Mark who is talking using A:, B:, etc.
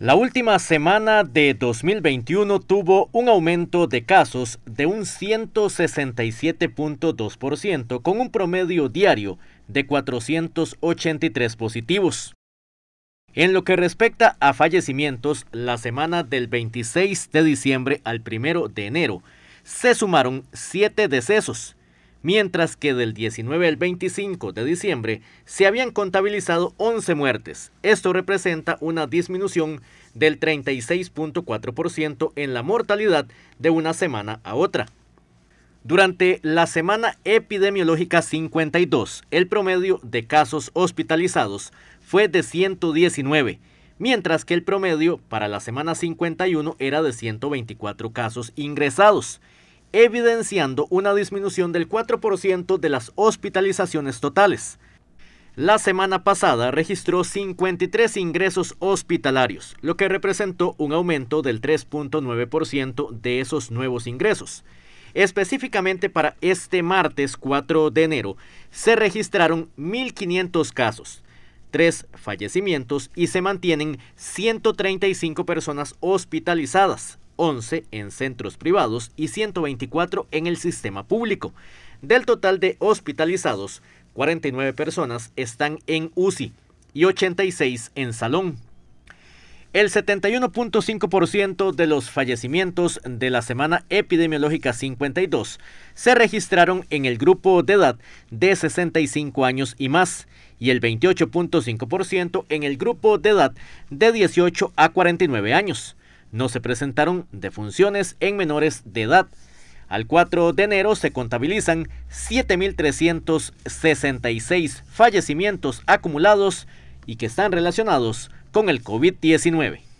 A: La última semana de 2021 tuvo un aumento de casos de un 167.2% con un promedio diario de 483 positivos. En lo que respecta a fallecimientos, la semana del 26 de diciembre al 1 de enero se sumaron 7 decesos, mientras que del 19 al 25 de diciembre se habían contabilizado 11 muertes. Esto representa una disminución del 36.4% en la mortalidad de una semana a otra. Durante la semana epidemiológica 52, el promedio de casos hospitalizados fue de 119, mientras que el promedio para la semana 51 era de 124 casos ingresados evidenciando una disminución del 4% de las hospitalizaciones totales. La semana pasada registró 53 ingresos hospitalarios, lo que representó un aumento del 3.9% de esos nuevos ingresos. Específicamente para este martes 4 de enero se registraron 1.500 casos, 3 fallecimientos y se mantienen 135 personas hospitalizadas, 11 en centros privados y 124 en el sistema público. Del total de hospitalizados, 49 personas están en UCI y 86 en salón. El 71.5% de los fallecimientos de la semana epidemiológica 52 se registraron en el grupo de edad de 65 años y más y el 28.5% en el grupo de edad de 18 a 49 años no se presentaron defunciones en menores de edad. Al 4 de enero se contabilizan 7.366 fallecimientos acumulados y que están relacionados con el COVID-19.